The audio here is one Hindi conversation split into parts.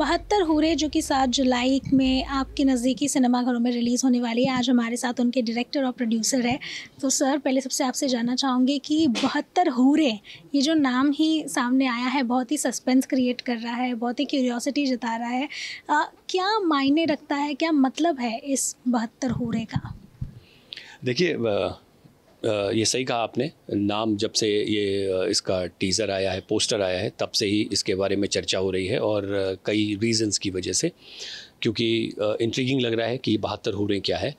बहत्तर हूरे जो कि सात जुलाई में आपके नज़दीकी सिनेमाघरों में रिलीज़ होने वाली है आज हमारे साथ उनके डायरेक्टर और प्रोड्यूसर है तो सर पहले सबसे आपसे जानना चाहूँगी कि बहत्तर हूरे ये जो नाम ही सामने आया है बहुत ही सस्पेंस क्रिएट कर रहा है बहुत ही क्यूरियोसिटी जता रहा है आ, क्या मायने रखता है क्या मतलब है इस बहत्तर हूरे का देखिए ये सही कहा आपने नाम जब से ये इसका टीज़र आया है पोस्टर आया है तब से ही इसके बारे में चर्चा हो रही है और कई रीजंस की वजह से क्योंकि इंट्रीगिंग लग रहा है कि बहत्तर हो रही क्या है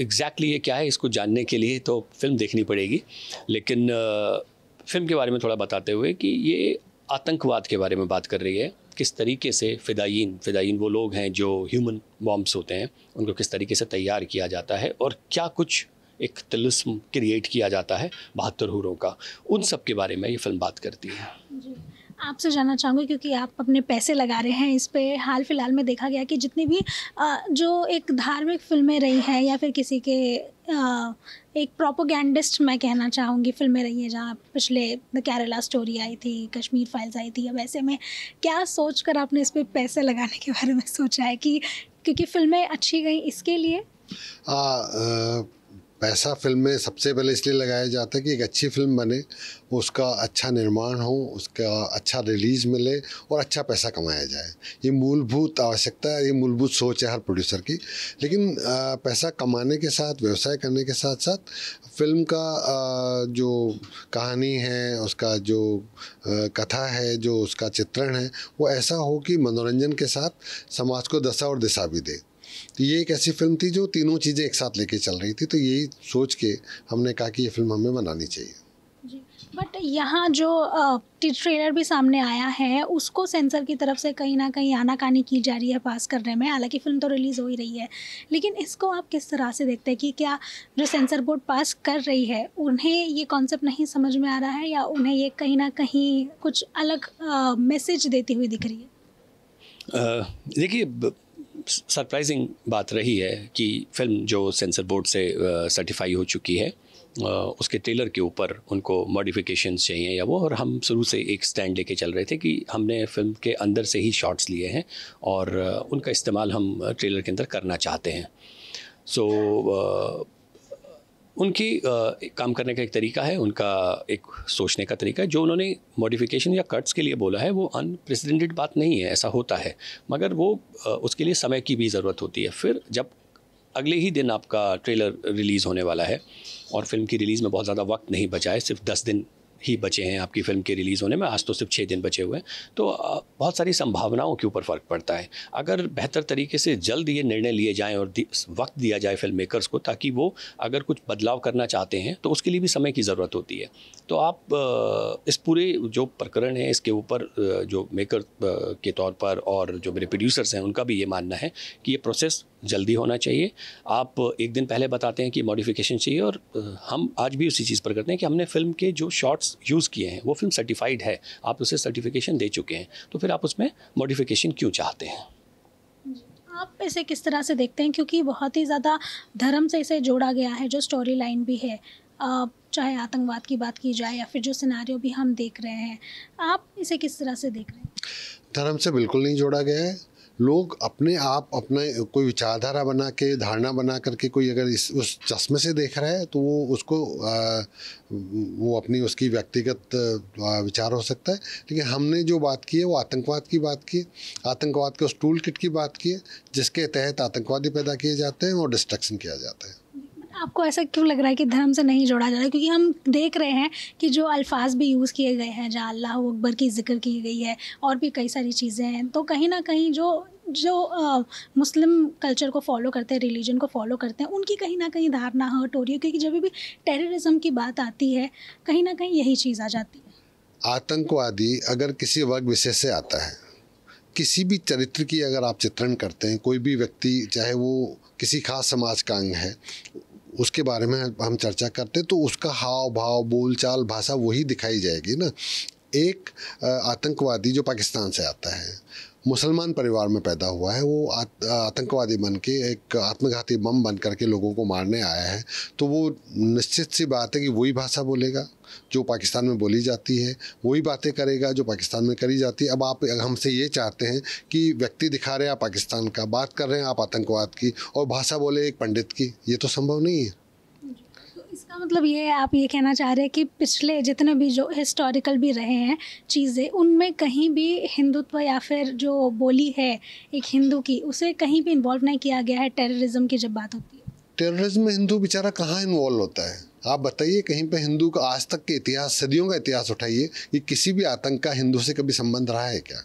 एग्जैक्टली ये क्या है इसको जानने के लिए तो फिल्म देखनी पड़ेगी लेकिन फिल्म के बारे में थोड़ा बताते हुए कि ये आतंकवाद के बारे में बात कर रही है किस तरीके से फ़िदाइन फ़िदाइन वो लोग हैं जो ह्यूमन बॉम्ब्स होते हैं उनको किस तरीके से तैयार किया जाता है और क्या कुछ एक तिलस्म क्रिएट किया जाता है बहत्तर हुरों का उन सब के बारे में ये फिल्म बात करती है आपसे जानना चाहूँगी क्योंकि आप अपने पैसे लगा रहे हैं इस पर हाल फिलहाल में देखा गया कि जितनी भी जो एक धार्मिक फिल्में रही हैं या फिर किसी के एक प्रोपोगेंडिस्ट मैं कहना चाहूँगी फिल्में रही हैं जहाँ पिछले द केरला स्टोरी आई थी कश्मीर फाइल्स आई थी अब ऐसे में क्या सोच कर आपने इस पर पैसे लगाने के बारे में सोचा है कि क्योंकि फिल्में अच्छी गई इसके लिए आ, आ, पैसा फिल्म में सबसे पहले इसलिए लगाया जाता है कि एक अच्छी फिल्म बने उसका अच्छा निर्माण हो उसका अच्छा रिलीज मिले और अच्छा पैसा कमाया जाए ये मूलभूत आवश्यकता है ये मूलभूत सोच है हर प्रोड्यूसर की लेकिन पैसा कमाने के साथ व्यवसाय करने के साथ साथ फिल्म का जो कहानी है उसका जो कथा है जो उसका चित्रण है वो ऐसा हो कि मनोरंजन के साथ समाज को दशा और दिशा भी दे तो ये एक ऐसी फिल्म थी जो तीनों चीज़ें एक साथ लेके चल रही थी तो यही सोच के हमने कहा कि ये फिल्म हमें बनानी चाहिए बट यहाँ जो ट्रेलर भी सामने आया है उसको सेंसर की तरफ से कहीं ना कहीं आनाकानी की जा रही है पास करने में हालांकि फिल्म तो रिलीज़ हो ही रही है लेकिन इसको आप किस तरह से देखते हैं कि क्या जो सेंसर बोर्ड पास कर रही है उन्हें ये कॉन्सेप्ट नहीं समझ में आ रहा है या उन्हें ये कहीं ना कहीं कुछ अलग मैसेज देती हुई दिख रही है देखिए सरप्राइजिंग बात रही है कि फिल्म जो सेंसर बोर्ड से सर्टिफाई हो चुकी है उसके ट्रेलर के ऊपर उनको मॉडिफिकेशंस चाहिए या वो और हम शुरू से एक स्टैंड लेके चल रहे थे कि हमने फिल्म के अंदर से ही शॉट्स लिए हैं और उनका इस्तेमाल हम ट्रेलर के अंदर करना चाहते हैं सो so, उनकी काम करने का एक तरीका है उनका एक सोचने का तरीका है जो उन्होंने मॉडिफिकेशन या कट्स के लिए बोला है वो अनप्रेसिडेंटेड बात नहीं है ऐसा होता है मगर वो उसके लिए समय की भी ज़रूरत होती है फिर जब अगले ही दिन आपका ट्रेलर रिलीज़ होने वाला है और फिल्म की रिलीज़ में बहुत ज़्यादा वक्त नहीं बचा है सिर्फ दस दिन ही बचे हैं आपकी फिल्म के रिलीज़ होने में आज तो सिर्फ छः दिन बचे हुए हैं तो बहुत सारी संभावनाओं के ऊपर फ़र्क पड़ता है अगर बेहतर तरीके से जल्द ये निर्णय लिए जाएँ और वक्त दिया जाए फिल्म मेकर्स को ताकि वो अगर कुछ बदलाव करना चाहते हैं तो उसके लिए भी समय की ज़रूरत होती है तो आप इस पूरे जो प्रकरण है इसके ऊपर जो मेकर के तौर पर और जो मेरे प्रोड्यूसर्स हैं उनका भी ये मानना है कि ये प्रोसेस जल्दी होना चाहिए आप एक दिन पहले बताते हैं कि मॉडिफिकेशन चाहिए और हम आज भी उसी चीज़ पर करते हैं कि हमने फिल्म के जो शॉट्स यूज़ किए हैं वो फिल्म सर्टिफाइड है आप उसे सर्टिफिकेशन दे चुके हैं तो फिर आप उसमें मॉडिफिकेशन क्यों चाहते हैं आप इसे किस तरह से देखते हैं क्योंकि बहुत ही ज़्यादा धर्म से इसे जोड़ा गया है जो स्टोरी लाइन भी है चाहे आतंकवाद की बात की जाए या फिर जो सिनारियों भी हम देख रहे हैं आप इसे किस तरह से देख रहे हैं धर्म से बिल्कुल नहीं जोड़ा गया है लोग अपने आप अपने कोई विचारधारा बना के धारणा बना करके कोई अगर इस उस चश्मे से देख रहा है तो वो उसको आ, वो अपनी उसकी व्यक्तिगत विचार हो सकता है लेकिन हमने जो बात की है वो आतंकवाद की बात की आतंकवाद के उस टूल किट की बात की है जिसके तहत आतंकवादी पैदा किए जाते हैं और डिस्ट्रक्शन किया जाता है आपको ऐसा क्यों लग रहा है कि धर्म से नहीं जोड़ा जा रहा क्योंकि हम देख रहे हैं कि जो अल्फाज भी यूज़ किए गए हैं जहाँ अल्लाह अकबर की जिक्र की गई है और भी कई सारी चीज़ें हैं तो कहीं ना कहीं जो जो आ, मुस्लिम कल्चर को फॉलो करते हैं रिलीजन को फॉलो करते हैं उनकी कहीं ना कहीं धारणा हर्ट हो रही है क्योंकि जब भी टेररिज्म की बात आती है कहीं ना कहीं यही चीज़ आ जाती है आतंकवादी अगर किसी वर्ग विशेष से आता है किसी भी चरित्र की अगर आप चित्रण करते हैं कोई भी व्यक्ति चाहे वो किसी खास समाज का अंग है उसके बारे में हम चर्चा करते तो उसका हाव भाव बोलचाल भाषा वही दिखाई जाएगी ना एक आतंकवादी जो पाकिस्तान से आता है मुसलमान परिवार में पैदा हुआ है वो आतंकवादी बन के एक आत्मघाती बम बन करके लोगों को मारने आया है तो वो निश्चित सी बात है कि वही भाषा बोलेगा जो पाकिस्तान में बोली जाती है वही बातें करेगा जो पाकिस्तान में करी जाती है अब आप हमसे ये चाहते हैं कि व्यक्ति दिखा रहे हैं आप पाकिस्तान का बात कर रहे हैं आप आतंकवाद की और भाषा बोले एक पंडित की ये तो संभव नहीं है तो इसका मतलब ये है आप ये कहना चाह रहे हैं कि पिछले जितने भी जो हिस्टोरिकल भी रहे हैं चीज़ें उनमें कहीं भी हिंदुत्व या फिर जो बोली है एक हिंदू की उसे कहीं भी इन्वॉल्व नहीं किया गया है टेररिज्म की जब बात होती है टेररिज्म में हिंदू बेचारा कहाँ इन्वॉल्व होता है आप बताइए कहीं पे हिंदू का आज तक के इतिहास सदियों का इतिहास उठाइए कि किसी भी आतंक का हिंदू से कभी संबंध रहा है क्या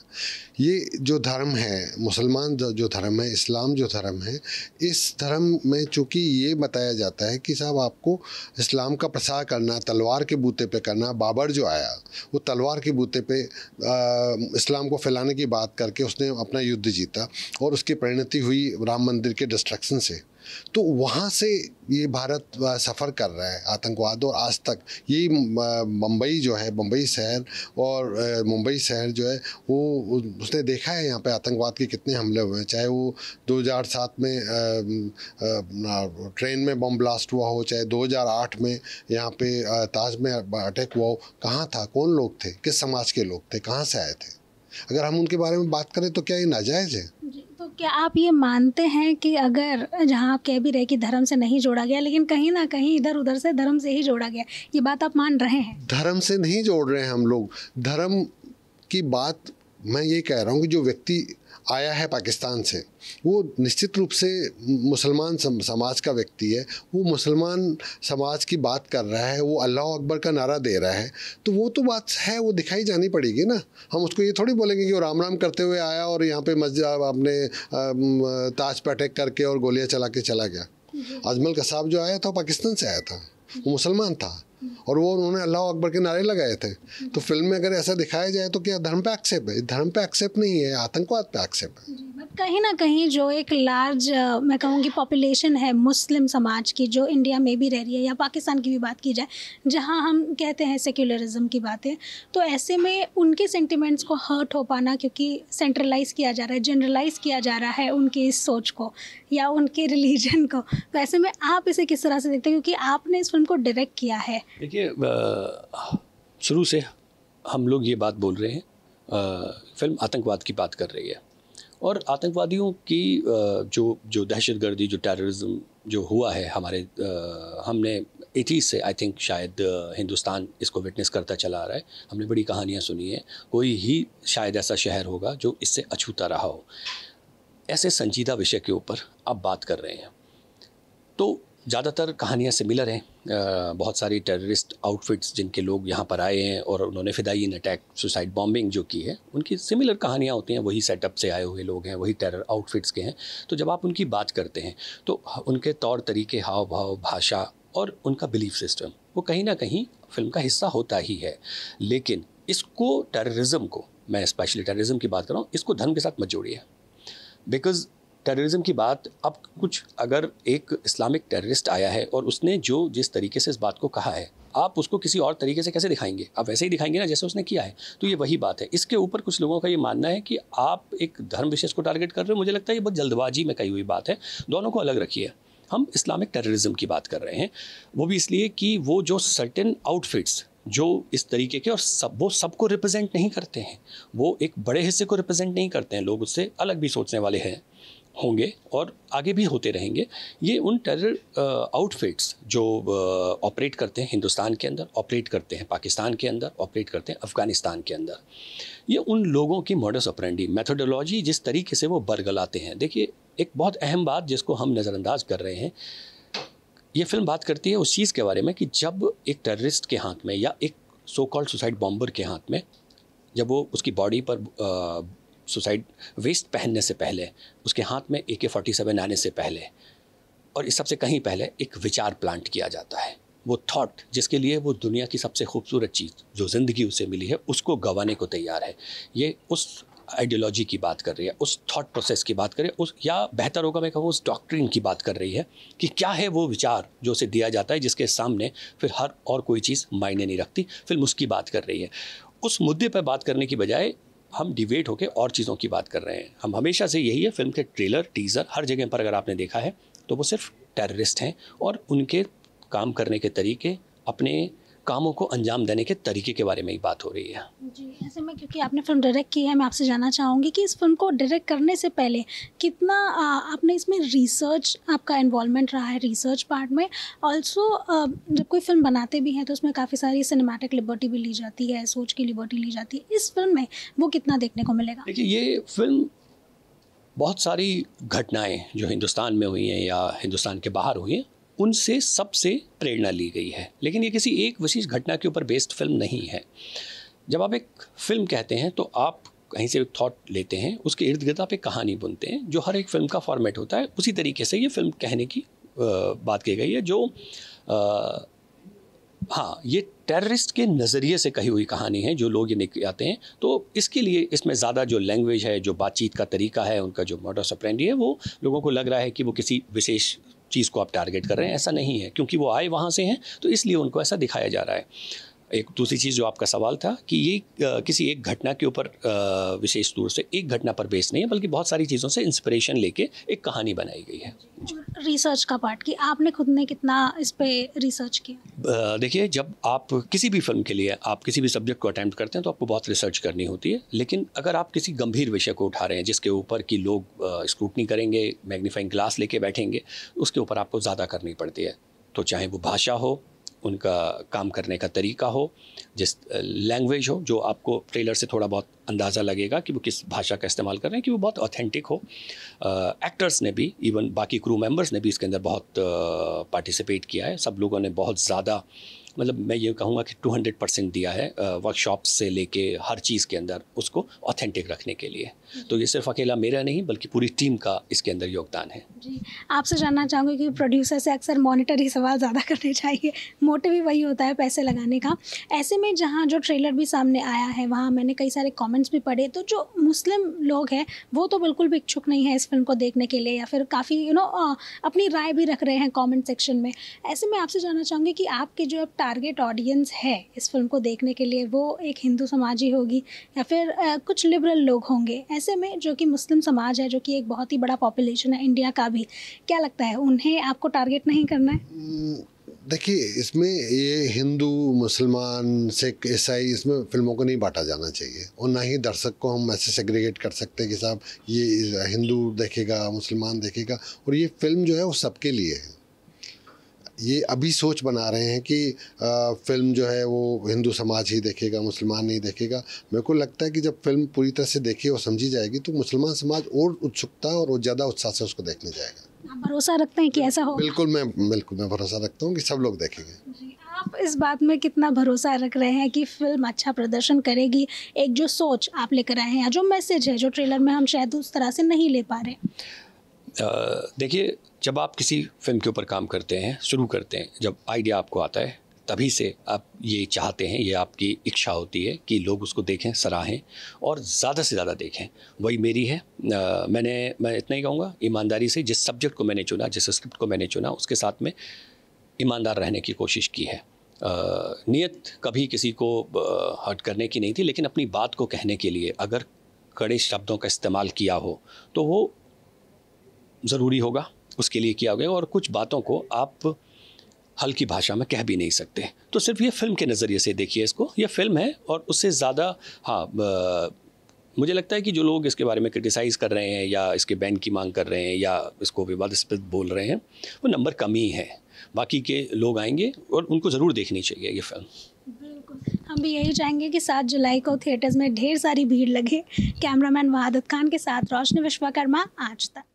ये जो धर्म है मुसलमान जो धर्म है इस्लाम जो धर्म है इस धर्म में चूँकि ये बताया जाता है कि साहब आपको इस्लाम का प्रसार करना तलवार के बूते पे करना बाबर जो आया वो तलवार के बूते पे आ, इस्लाम को फैलाने की बात करके उसने अपना युद्ध जीता और उसकी परिणति हुई राम मंदिर के डिस्ट्रक्शन से तो वहाँ से ये भारत सफ़र कर रहा है आतंकवाद और आज तक यही मुंबई जो है मुंबई शहर और मुंबई शहर जो है वो उसने देखा है यहाँ पे आतंकवाद के कितने हमले हुए हैं चाहे वो 2007 में ट्रेन में बम ब्लास्ट हुआ हो चाहे 2008 में यहाँ पे ताज में अटैक हुआ हो कहाँ था कौन लोग थे किस समाज के लोग थे कहाँ से आए थे अगर हम उनके बारे में बात करें तो क्या ये नाजायज़ है तो क्या आप ये मानते हैं कि अगर जहाँ आप कह भी रहे कि धर्म से नहीं जोड़ा गया लेकिन कहीं ना कहीं इधर उधर से धर्म से ही जोड़ा गया ये बात आप मान रहे हैं धर्म से नहीं जोड़ रहे हैं हम लोग धर्म की बात मैं ये कह रहा हूँ कि जो व्यक्ति आया है पाकिस्तान से वो निश्चित रूप से मुसलमान समाज का व्यक्ति है वो मुसलमान समाज की बात कर रहा है वो अल्लाह अकबर का नारा दे रहा है तो वो तो बात है वो दिखाई जानी पड़ेगी ना हम उसको ये थोड़ी बोलेंगे कि वो राम राम करते हुए आया और यहाँ पे मस्जिद आपने ताज पर अटैक करके और गोलियाँ चला के चला गया अजमल कसाब जो आया था वो पाकिस्तान से आया था वो मुसलमान था और वो उन्होंने अल्लाह अकबर के नारे लगाए थे तो फिल्म में अगर ऐसा दिखाया जाए तो क्या धर्म पे एक्सेप्ट है धर्म पे एक्सेप्ट नहीं है आतंकवाद पे एक्सेप्ट है कहीं ना कहीं जो एक लार्ज मैं कहूँगी पॉपुलेशन है मुस्लिम समाज की जो इंडिया में भी रह रही है या पाकिस्तान की भी बात की जाए जहाँ हम कहते हैं सेक्युलरिज्म की बातें तो ऐसे में उनके सेंटिमेंट्स को हर्ट हो पाना क्योंकि सेंट्रलाइज किया जा रहा है जनरलाइज किया जा रहा है उनकी इस सोच को या उनके रिलीजन को तो ऐसे में आप इसे किस तरह से देखते हैं क्योंकि आपने इस फिल्म को डायरेक्ट किया है देखिए शुरू से हम लोग ये बात बोल रहे हैं आ, फिल्म आतंकवाद की बात कर रही है और आतंकवादियों की जो जो दहशतगर्दी जो टेररिज्म जो हुआ है हमारे हमने एटीज़ से आई थिंक शायद हिंदुस्तान इसको विटनेस करता चला आ रहा है हमने बड़ी कहानियाँ सुनी है कोई ही शायद ऐसा शहर होगा जो इससे अछूता रहा हो ऐसे संजीदा विषय के ऊपर आप बात कर रहे हैं तो ज़्यादातर कहानियाँ सिमिलर हैं बहुत सारी टेररिस्ट आउटफिट्स जिनके लोग यहाँ पर आए हैं और उन्होंने इन अटैक सुसाइड बॉम्बिंग जो की है उनकी सिमिलर कहानियाँ होती हैं वही सेटअप से आए हुए लोग हैं वही टेरर आउटफिट्स के हैं तो जब आप उनकी बात करते हैं तो उनके तौर तरीके हाव भाव भाषा और उनका बिलीफ सिस्टम वो कहीं ना कहीं फिल्म का हिस्सा होता ही है लेकिन इसको टेररिज्म को मैं स्पेशली टेररिज्म की बात कर रहा हूँ इसको धर्म के साथ मत जोड़िए बिकॉज टेररिज्म की बात अब कुछ अगर एक इस्लामिक टेररिस्ट आया है और उसने जो जिस तरीके से इस बात को कहा है आप उसको किसी और तरीके से कैसे दिखाएंगे आप वैसे ही दिखाएंगे ना जैसे उसने किया है तो ये वही बात है इसके ऊपर कुछ लोगों का ये मानना है कि आप एक धर्म विशेष को टारगेट कर रहे हो मुझे लगता है ये बहुत जल्दबाजी में कही हुई बात है दोनों को अलग रखिए हम इस्लामिक टेररिज्म की बात कर रहे हैं वो भी इसलिए कि वो जो सर्टेन आउटफिट्स जो इस तरीके के और सब वो सबको रिप्रेजेंट नहीं करते हैं वो एक बड़े हिस्से को रिप्रेजेंट नहीं करते हैं लोग उससे अलग भी सोचने वाले हैं होंगे और आगे भी होते रहेंगे ये उन टेरर आउटफिट्स जो ऑपरेट करते हैं हिंदुस्तान के अंदर ऑपरेट करते हैं पाकिस्तान के अंदर ऑपरेट करते हैं अफ़गानिस्तान के अंदर ये उन लोगों की मॉडर्स ऑपरेंडी मेथोडोलॉजी जिस तरीके से वो बरगलाते हैं देखिए एक बहुत अहम बात जिसको हम नज़रअंदाज कर रहे हैं ये फिल्म बात करती है उस चीज़ के बारे में कि जब एक टेररिस्ट के हाथ में या एक सो कॉल्ड सुसाइड बॉम्बर के हाथ में जब वो उसकी बॉडी पर सुसाइड वेस्ट पहनने से पहले उसके हाथ में ए के फोर्टी सेवन आने से पहले और इस सबसे कहीं पहले एक विचार प्लांट किया जाता है वो थॉट जिसके लिए वो दुनिया की सबसे खूबसूरत चीज़ जो ज़िंदगी उसे मिली है उसको गंवाने को तैयार है ये उस आइडियोलॉजी की बात कर रही है उस थॉट प्रोसेस की बात करें उस या बेहतर होगा मैं कहूँ उस डॉक्ट्रिन की बात कर रही है कि क्या है वो विचार जो उसे दिया जाता है जिसके सामने फिर हर और कोई चीज़ मायने नहीं रखती फिल्म उसकी बात कर रही है उस मुद्दे पर बात करने की बजाय हम डिबेट होकर और चीज़ों की बात कर रहे हैं हम हमेशा से यही है फिल्म के ट्रेलर टीज़र हर जगह पर अगर आपने देखा है तो वो सिर्फ टेररिस्ट हैं और उनके काम करने के तरीके अपने कामों को अंजाम देने के तरीके के बारे में ही बात हो रही है जी ऐसे में क्योंकि आपने फिल्म डायरेक्ट की है मैं आपसे जानना चाहूँगी कि इस फिल्म को डायरेक्ट करने से पहले कितना आपने इसमें रिसर्च आपका इन्वॉल्वमेंट रहा है रिसर्च पार्ट में ऑल्सो जब कोई फिल्म बनाते भी हैं तो उसमें काफ़ी सारी सिनेमेटिक लिबर्टी भी ली जाती है सोच की लिबर्टी ली जाती है इस फिल्म में वो कितना देखने को मिलेगा देखिए ये फिल्म बहुत सारी घटनाएं जो हिंदुस्तान में हुई हैं या हिंदुस्तान के बाहर हुई हैं उनसे सबसे प्रेरणा ली गई है लेकिन ये किसी एक विशेष घटना के ऊपर बेस्ड फिल्म नहीं है जब आप एक फिल्म कहते हैं तो आप कहीं से एक थॉट लेते हैं उसके इर्द गिर्द आप एक कहानी बुनते हैं जो हर एक फिल्म का फॉर्मेट होता है उसी तरीके से ये फिल्म कहने की बात की गई है जो आ, हाँ ये टेररिस्ट के नज़रिए से कही हुई कहानी है जो लोग ये निकल आते हैं तो इसके लिए इसमें ज़्यादा जो लैंग्वेज है जो बातचीत का तरीका है उनका जो मॉडल अप्रेंडी है वो लोगों को लग रहा है कि वो किसी विशेष चीज़ को आप टारगेट कर रहे हैं ऐसा नहीं है क्योंकि वो आए वहाँ से हैं तो इसलिए उनको ऐसा दिखाया जा रहा है एक दूसरी चीज़ जो आपका सवाल था कि ये आ, किसी एक घटना के ऊपर विशेष तौर से एक घटना पर बेस नहीं है बल्कि बहुत सारी चीज़ों से इंस्पिरेशन लेके एक कहानी बनाई गई है रिसर्च का पार्ट कि आपने खुद ने कितना इस पर रिसर्च किया देखिए जब आप किसी भी फिल्म के लिए आप किसी भी सब्जेक्ट को अटैम्प्ट करते हैं तो आपको बहुत रिसर्च करनी होती है लेकिन अगर आप किसी गंभीर विषय को उठा रहे हैं जिसके ऊपर कि लोग स्क्रूटनी करेंगे मैग्नीफाइंग ग्लास लेके बैठेंगे उसके ऊपर आपको ज़्यादा करनी पड़ती है तो चाहे वो भाषा हो उनका काम करने का तरीका हो जिस लैंग्वेज हो जो आपको ट्रेलर से थोड़ा बहुत अंदाज़ा लगेगा कि वो किस भाषा का इस्तेमाल कर रहे हैं कि वो बहुत ऑथेंटिक हो एक्टर्स ने भी इवन बाकी क्रू मेंबर्स ने भी इसके अंदर बहुत पार्टिसिपेट किया है सब लोगों ने बहुत ज़्यादा मतलब मैं ये कहूँगा कि 200 परसेंट दिया है वर्कशॉप से लेके हर चीज़ के अंदर उसको ऑथेंटिक रखने के लिए तो ये सिर्फ अकेला मेरा नहीं बल्कि पूरी टीम का इसके अंदर योगदान है जी आपसे जानना चाहूँगी कि प्रोड्यूसर से अक्सर मॉनिटर ही सवाल ज़्यादा करने चाहिए मोटिव ही वही होता है पैसे लगाने का ऐसे में जहाँ जो ट्रेलर भी सामने आया है वहाँ मैंने कई सारे कॉमेंट्स भी पढ़े तो जो मुस्लिम लोग हैं वो तो बिल्कुल भी इच्छुक नहीं है इस फिल्म को देखने के लिए या फिर काफ़ी यू नो अपनी राय भी रख रहे हैं कॉमेंट सेक्शन में ऐसे में आपसे जानना चाहूँगी कि आपके जो टारगेट ऑडियंस है इस फिल्म को देखने के लिए वो एक हिंदू समाज ही होगी या फिर आ, कुछ लिबरल लोग होंगे ऐसे में जो कि मुस्लिम समाज है जो कि एक बहुत ही बड़ा पॉपुलेशन है इंडिया का भी क्या लगता है उन्हें आपको टारगेट नहीं करना है देखिए इसमें ये हिंदू मुसलमान सिख ईसाई इसमें फिल्मों को नहीं बांटा जाना चाहिए और ना ही दर्शक को हम ऐसे सेग्रीगेट कर सकते हैं कि साहब ये हिंदू देखेगा मुसलमान देखेगा और ये फिल्म जो है वो सबके लिए है ये अभी सोच बना रहे हैं कि आ, फिल्म जो है वो हिंदू समाज ही देखेगा मुसलमान नहीं देखेगा मेरे को लगता है कि जब फिल्म पूरी तरह से देखी और समझी जाएगी तो मुसलमान समाज और उत्सुकता और ज़्यादा उत्साह से उसको देखने जाएगा भरोसा रखते हैं कि ऐसा हो बिल्कुल मैं बिल्कुल मैं भरोसा रखता हूँ कि सब लोग देखेंगे आप इस बात में कितना भरोसा रख रहे हैं कि फिल्म अच्छा प्रदर्शन करेगी एक जो सोच आप लेकर आए हैं या जो मैसेज है जो ट्रेलर में हम शायद उस तरह से नहीं ले पा रहे देखिए जब आप किसी फिल्म के ऊपर काम करते हैं शुरू करते हैं जब आइडिया आपको आता है तभी से आप ये चाहते हैं ये आपकी इच्छा होती है कि लोग उसको देखें सराहें और ज़्यादा से ज़्यादा देखें वही मेरी है आ, मैंने मैं इतना ही कहूँगा ईमानदारी से जिस सब्जेक्ट को मैंने चुना जिस स्क्रिप्ट को मैंने चुना उसके साथ में ईमानदार रहने की कोशिश की है नीयत कभी किसी को हर्ट करने की नहीं थी लेकिन अपनी बात को कहने के लिए अगर कड़े शब्दों का इस्तेमाल किया हो तो वो ज़रूरी होगा उसके लिए किया गया और कुछ बातों को आप हल्की भाषा में कह भी नहीं सकते तो सिर्फ ये फिल्म के नज़रिए से देखिए इसको ये फिल्म है और उससे ज़्यादा हाँ मुझे लगता है कि जो लोग इसके बारे में क्रिटिसाइज़ कर रहे हैं या इसके बैन की मांग कर रहे हैं या इसको विवादस्पद बोल रहे हैं वो नंबर कम ही है बाकी के लोग आएंगे और उनको ज़रूर देखनी चाहिए ये फिल्म बिल्कुल हम भी यही चाहेंगे कि सात जुलाई को थिएटर्स में ढेर सारी भीड़ लगे कैमरामैन वहादत खान के साथ रोशनी विश्वकर्मा आज तक